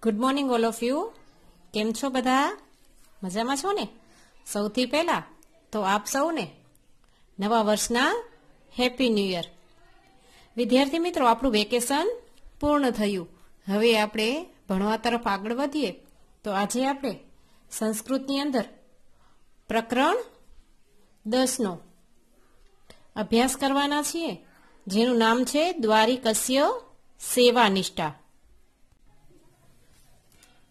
good morning all of you કેમ છો બધા મજામાં છો ને સૌથી પહેલાં તો આપ સૌને નવા વર્ષના હેપી ન્યુ યર વિદ્યાર્થી મિત્રો આપણું વેકેશન પૂર્ણ થયું હવે આપણે ભણવા તરફ આગળ વધીએ તો આજે આપણે સંસ્કૃતની અંદર પ્રકરણ દસનો અભ્યાસ કરવાના છીએ જેનું નામ છે દ્વારિકસ્ય નિષ્ઠા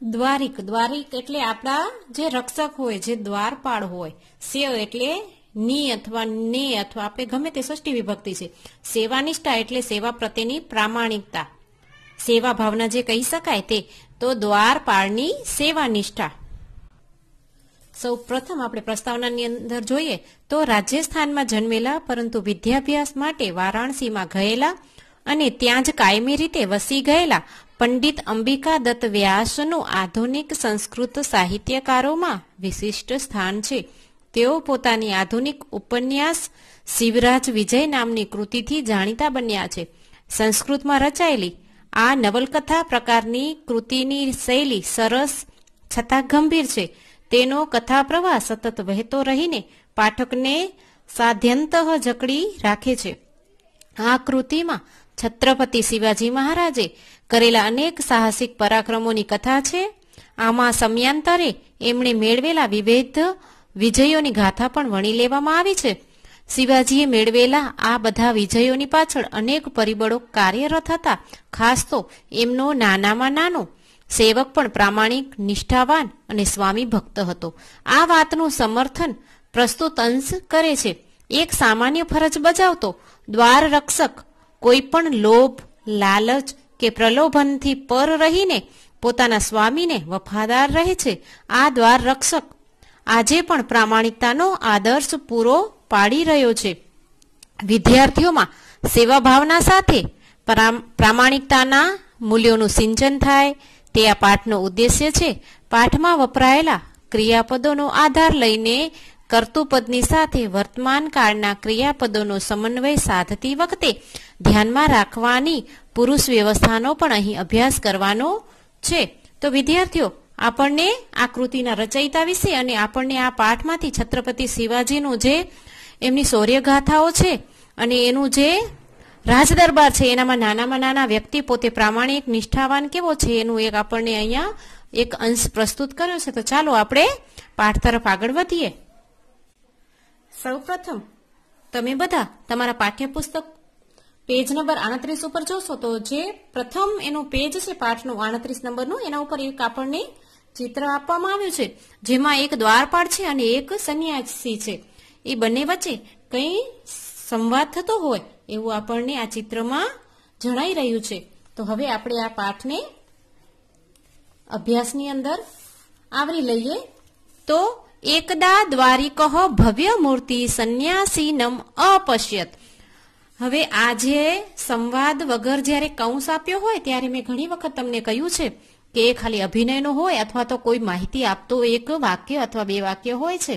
દ્વારિક દ્વારિક એટલે આપણા જે રક્ષક હોય જે દ્વારપાળ હોય સેવ એટલે ની અથવા ને અથવા આપણે ગમે તે ષષ્ઠી વિભક્તિ છે સેવાનિષ્ઠા એટલે સેવા પ્રત્યેની પ્રામાણિકતા સેવા ભાવના જે કહી શકાય તે તો દ્વારપાળની સેવાનિષ્ઠા સૌ પ્રથમ આપણે પ્રસ્તાવનાની અંદર જોઈએ તો રાજસ્થાનમાં જન્મેલા પરંતુ વિદ્યાભ્યાસ માટે વારાણસીમાં ગયેલા અને ત્યાં જ કાયમી રીતે વસી ગયેલા પંડિત અંબિકા દત્ત વ્યાસનું આધુનિક સંસ્કૃત સાહિત્યકારોમાં વિશિષ્ટ સ્થાન છે તેઓ પોતાની આધુનિક ઉપન્યાસ શિવરાજ વિજય નામની કૃતિથી જાણીતા બન્યા છે સંસ્કૃતમાં રચાયેલી આ નવલકથા પ્રકારની કૃતિની શૈલી સરસ છતાં ગંભીર છે તેનો કથા પ્રવાહ સતત વહેતો રહીને પાઠકને સાધ્યંત જકડી રાખે છે આ કૃતિમાં છત્રપતિ શિવાજી મહારાજે કરેલા અનેક સાહસિક પરાક્રમોની કથા છે આમાં સમયાંતરે એમણે મેળવેલા વિવિધ વિજયોની ગાથા પણ વણી લેવામાં આવી છે શિવાજીએ મેળવેલા આ બધા વિજયોની પાછળ અનેક પરિબળો કાર્યરત હતા ખાસ તો એમનો નાનામાં નાનો સેવક પણ પ્રામાણિક નિષ્ઠાવાન અને સ્વામી ભક્ત હતો આ વાતનું સમર્થન પ્રસ્તુત અંશ કરે છે એક સામાન્ય ફરજ બજાવતો દ્વાર રક્ષક કોઈ પણ લોભ લાલચ કે પ્રલોભનથી પર રહીને પોતાના સ્વામીને વફાદાર રહે છે આ દ્વાર રક્ષક આજે પણ પ્રામાણિકતાનો આદર્શ પૂરો પાડી રહ્યો છે વિદ્યાર્થીઓમાં સેવા ભાવના સાથે પ્રામાણિકતાના મૂલ્યોનું સિંચન થાય તે આ પાઠનો ઉદ્દેશ્ય છે પાઠમાં વપરાયેલા ક્રિયાપદોનો આધાર લઈને કર્તુપદની સાથે વર્તમાન કાળના ક્રિયાપદોનો સમન્વય સાધતી વખતે ધ્યાનમાં રાખવાની પુરુષ વ્યવસ્થાનો પણ અહીં અભ્યાસ કરવાનો છે તો વિદ્યાર્થીઓ આપણને આકૃતિના રચયિતા વિશે અને આપણને આ પાઠમાંથી છત્રપતિ શિવાજીનું જે એમની શૌર્યગાથાઓ છે અને એનું જે રાજદરબાર છે એનામાં નાનામાં નાના વ્યક્તિ પોતે પ્રામાણિક નિષ્ઠાવાન કેવો છે એનું એક આપણને અહીંયા એક અંશ પ્રસ્તુત કર્યો છે તો ચાલો આપણે પાઠ તરફ આગળ વધીએ સૌપ્રથમ તમે બધા તમારા પાઠ્યપુસ્તક પેજ નંબર આડત્રીસ ઉપર જોશો તો જે પ્રથમ એનું પેજ છે પાઠનું આડત્રીસ નંબરનું એના ઉપર એક આપણને ચિત્ર આપવામાં આવ્યું છે જેમાં એક દ્વારપાળ છે અને એક સન્યાસી છે એ બંને વચ્ચે કંઈ સંવાદ થતો હોય એવું આપણને આ ચિત્રમાં જણાઈ રહ્યું છે તો હવે આપણે આ પાઠને અભ્યાસની અંદર આવરી લઈએ તો એકદા દ્વારિકહ ભવ્ય મૂર્તિ સંન્યાસીનમ અપશ્યત હવે આજે સંવાદ વગર જ્યારે કૌંસ આપ્યો હોય ત્યારે મેં ઘણી વખત તમને કહ્યું છે કે એ ખાલી અભિનયનો હોય અથવા તો કોઈ માહિતી આપતો એક વાક્ય અથવા બે વાક્ય હોય છે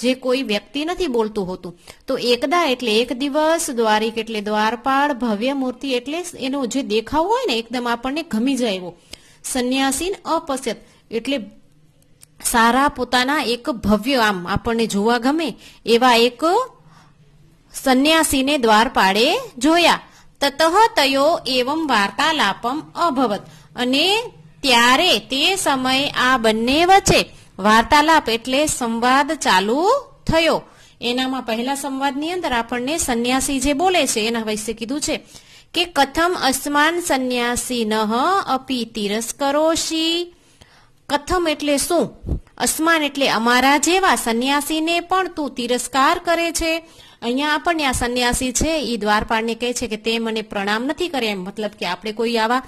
જે કોઈ વ્યક્તિ નથી બોલતું હોતું તો એકદા એટલે એક દિવસ દ્વારિક એટલે દ્વારપાળ ભવ્ય મૂર્તિ એટલે એનો જે દેખાવ હોય ને એકદમ આપણને ગમી જાય એવો સંન્યાસીન અપશ્યત એટલે સારા પોતાના એક ભવ્ય આમ આપણને જોવા ગમે એવા એક સંન્યાસીને દ્વારપાળે જોયા તતઃ તયો એવમ વાર્તાલાપમ અભવત અને ત્યારે તે સમયે આ બંને વચ્ચે વાર્તાલાપ એટલે સંવાદ ચાલુ થયો એનામાં પહેલા સંવાદની અંદર આપણને સંન્યાસી જે બોલે છે એના વિશે કીધું છે કે કથમ અસ્માન સંન્યાસી નહ અપી તિરસ્કરોશી કથમ એટલે શું અસમાન એટલે અમારા જેવા સંન્યાસીને પણ તું તિરસ્કાર કરે છે અહીંયા આપણને આ સંન્યાસી છે એ દ્વારપાળને કહે છે કે તે મને પ્રણામ નથી કરે એમ મતલબ કે આપણે કોઈ આવા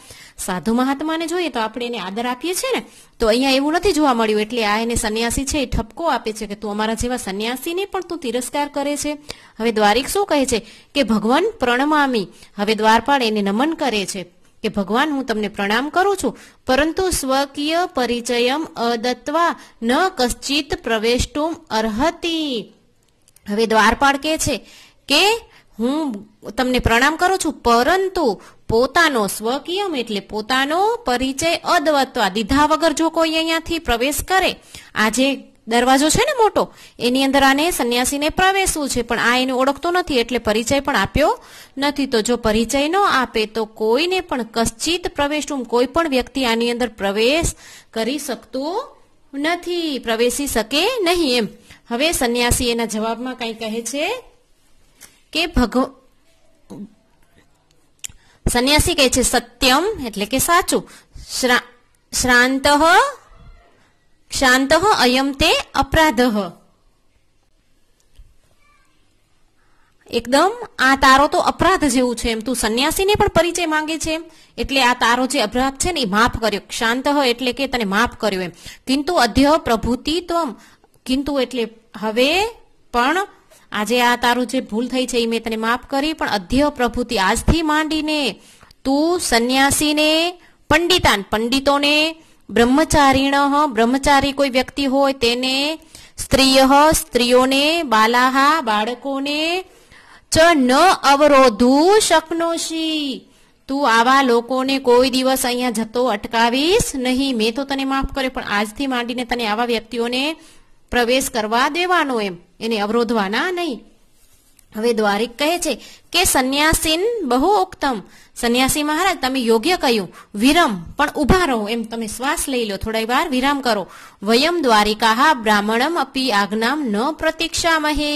સાધુ મહાત્માને જોઈએ તો આપણે એને આદર આપીએ છીએ ને તો અહીંયા એવું નથી જોવા મળ્યું એટલે આ એને સંન્યાસી છે એ ઠપકો આપે છે કે તું અમારા જેવા સંન્યાસીને પણ તું તિરસ્કાર કરે છે હવે દ્વારિક શું કહે છે કે ભગવાન પ્રણમામી હવે દ્વારપાળ એને નમન કરે છે કે ભગવાન હું તમને પ્રણામ કરું છું પરંતુ સ્વકીય પરિચયમ અદત્વા ન કશ્ચિત પ્રવેષ્ટુમ અર્હતી હવે દ્વારપાળ કે છે કે હું તમને પ્રણામ કરું છું પરંતુ પોતાનો સ્વકીયમ એટલે પોતાનો પરિચય અદવત્વા દીધા વગર જો કોઈ અહીંયાથી પ્રવેશ કરે આજે દરવાજો છે ને મોટો એની અંદર આને સંન્યાસીને પ્રવેશવું છે પણ આ એને ઓળખતો નથી એટલે પરિચય પણ આપ્યો નથી તો જો પરિચય ન આપે તો કોઈને પણ કશ્ચિત પ્રવેશ કોઈ પણ વ્યક્તિ આની અંદર પ્રવેશ કરી શકતું નથી પ્રવેશી શકે નહીં એમ હવે સંન્યાસી એના જવાબમાં કંઈ કહે છે કે ભગવ સંન્યાસી કહે છે સત્યમ એટલે કે સાચું શ્રાંત ક્ષાંત અયમ તે અપરાધ એકદમ આ તારો તો અપરાધ જેવું છે એમ તું સંન્યાસીને પણ પરિચય માંગે છે એટલે આ તારો જે અપરાધ છે ને એ માફ કર્યો શાંત એટલે કે તને માફ કર્યો એમ કિંતુ અધ્ય પ્રભુતિ ત્વમ કિંતુ એટલે હવે પણ આજે આ તારું જે ભૂલ થઈ છે એ મેં તને માફ કરી પણ અધ્ય પ્રભુતિ આજથી માંડીને તું સંન્યાસીને પંડિતાન પંડિતોને બ્રહ્મચારીણ બ્રહ્મચારી કોઈ વ્યક્તિ હોય તેને સ્ત્રીય સ્ત્રીઓને બાલાહા બાળકોને ચ ન અવરોધું શકનોશી તું આવા લોકોને કોઈ દિવસ અહીંયા જતો અટકાવીશ નહીં મેં તો તને માફ કર્યો પણ આજથી માંડીને તને આવા વ્યક્તિઓને પ્રવેશ કરવા દેવાનો એમ એને અવરોધવાના નહીં હવે દ્વારિક કહે છે કે સંન્યાસીન બહુ ઉક્તમ સંન્યાસી મહારાજ તમે યોગ્ય કહ્યું વિરમ પણ ઊભા રહો એમ તમે શ્વાસ લઈ લો થોડી વાર વિરામ કરો વયમ દ્વારિકા બ્રાહ્મણમ અપી આજ્ઞામ ન પ્રતીક્ષામહે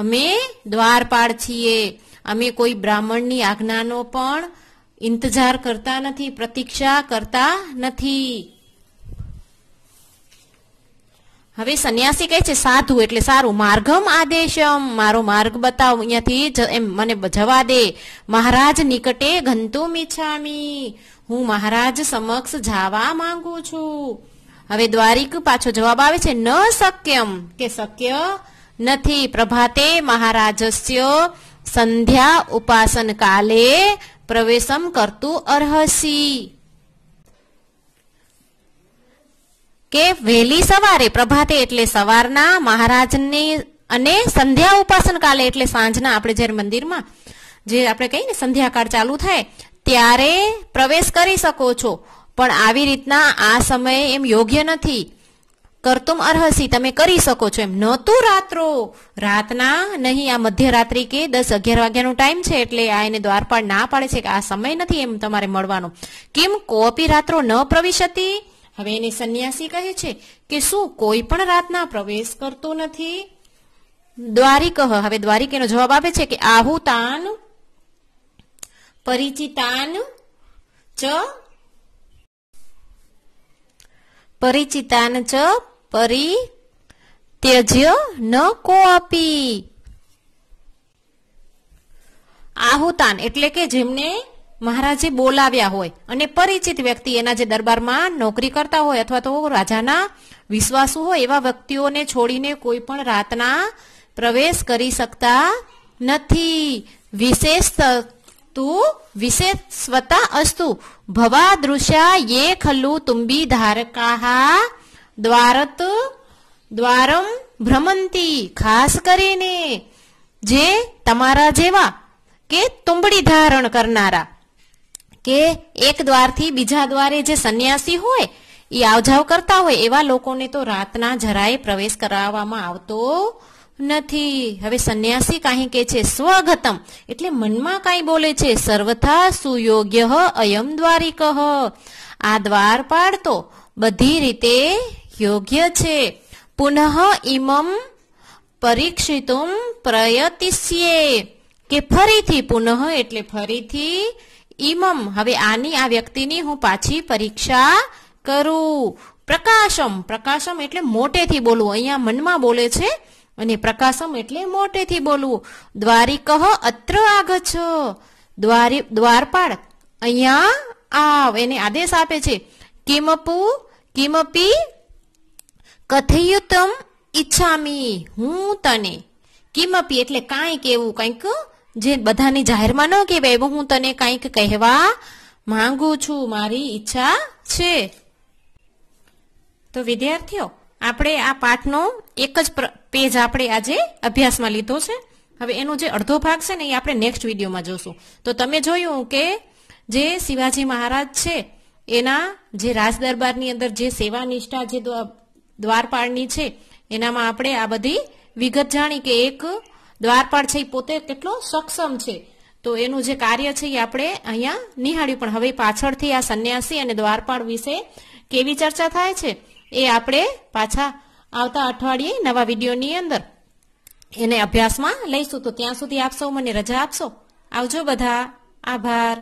અમે દ્વારપાળ છીએ અમે કોઈ બ્રાહ્મણની આજ્ઞાનો પણ ઇંતજાર કરતા નથી પ્રતિક્ષા કરતા નથી હવે સન્યાસી કહે છે સાધુ એટલે સારું માર્ગમ આદેશમ મારો માર્ગ બતાવ અહીંયાથી એમ મને જવા દે મહારાજ નિકટે ઘંતુ મિછામી હું મહારાજ સમક્ષ જાવા માંગુ છું હવે દ્વારિક પાછો જવાબ આવે છે ન શક્યમ કે શક્ય નથી પ્રભાતે મહારાજસ્ય સંધ્યા ઉપાસન કાલે પ્રવેશમ કરતું અરહસી કે વહેલી સવારે પ્રભાતે એટલે સવારના મહારાજની અને સંધ્યા ઉપાસન કાલે એટલે સાંજના આપણે જ્યારે મંદિરમાં જે આપણે કહીએ ને સંધ્યાકાળ ચાલુ થાય ત્યારે પ્રવેશ કરી શકો છો પણ આવી રીતના આ સમયે એમ યોગ્ય નથી કરતુમ અરહસી તમે કરી શકો છો એમ નહોતું રાત્રો રાતના નહીં આ મધ્યરાત્રિ કે દસ અગિયાર વાગ્યાનો ટાઈમ છે એટલે આ એને દ્વારપાળ ના પાડે છે કે આ સમય નથી એમ તમારે મળવાનો કેમ કોપી રાત્રો ન પ્રવિશતી હવે એને સંન્યાસી કહે છે કે શું કોઈ પણ રાતના પ્રવેશ કરતો નથી દ્વારિક હવે દ્વારિક એનો જવાબ આપે છે કે આહુતાન પરિચિતાન ચ પરિચિતાન ચ પરિત્યજ્ય ન કો આપી આહુતાન એટલે કે જેમને મહારાજે બોલાવ્યા હોય અને પરિચિત વ્યક્તિ એના જે દરબારમાં નોકરી કરતા હોય અથવા તો રાજાના વિશ્વાસુ હોય એવા વ્યક્તિઓને છોડીને કોઈ પણ રાતના પ્રવેશ કરી શકતા નથી વિશેષ તું વિશેષ સ્વતા અસ્તુ ભવા દૃશ્યા યે ખલ્લુ તુંબી ધારકાહા દ્વારત દ્વારમ ભ્રમંતી ખાસ કરીને જે તમારા જેવા કે તુંબડી ધારણ કરનારા કે એક દ્વારથી બીજા દ્વારે જે સંન્યાસી હોય એ આવજાવ કરતા હોય એવા લોકોને તો રાતના જરાય પ્રવેશ કરાવવામાં આવતો નથી હવે સંન્યાસી કાંઈ કે છે સ્વગતમ એટલે મનમાં કાંઈ બોલે છે સર્વથા સુયોગ્ય અયમ દ્વારિક આ દ્વાર પાડતો બધી રીતે યોગ્ય છે પુનઃ ઇમમ પરીક્ષિતું પ્રયતિષ્યે કે ફરીથી પુનઃ એટલે ફરીથી ઇમમ હવે આની આ વ્યક્તિની હું પાછી પરીક્ષા કરું પ્રકાશમ પ્રકાશમ એટલે મોટેથી બોલવું અહીંયા મનમાં બોલે છે અને પ્રકાશમ એટલે મોટેથી બોલવું દ્વારિકહ અત્ર આગછ દ્વારી દ્વારપાળ અહીંયા આવ એને આદેશ આપે છે કિમપુ કિમપી કથયુતમ ઈચ્છામી હું તને કિમપી એટલે કાંઈક એવું કંઈક જે બધાની જાહેરમાં ન કહેવાય એવું હું તને કંઈક કહેવા માંગુ છું મારી ઈચ્છા છે તો વિદ્યાર્થીઓ આપણે આ પાઠનો એક જ પેજ આપણે આજે અભ્યાસમાં લીધો છે હવે એનો જે અડધો ભાગ છે ને એ આપણે નેક્સ્ટ વિડીયોમાં જોશું તો તમે જોયું કે જે શિવાજી મહારાજ છે એના જે રાજદરબારની અંદર જે સેવા નિષ્ઠા જે દ્વારપાળની છે એનામાં આપણે આ બધી વિગત જાણી કે એક દ્વારપાળ છે એ પોતે કેટલો સક્ષમ છે તો એનું જે કાર્ય છે એ આપણે અહીંયા નિહાળ્યું પણ હવે પાછળથી આ સંન્યાસી અને દ્વારપાળ વિશે કેવી ચર્ચા થાય છે એ આપણે પાછા આવતા અઠવાડિયે નવા વિડીયોની અંદર એને અભ્યાસમાં લઈશું તો ત્યાં સુધી આપ સૌ મને રજા આપશો આવજો બધા આભાર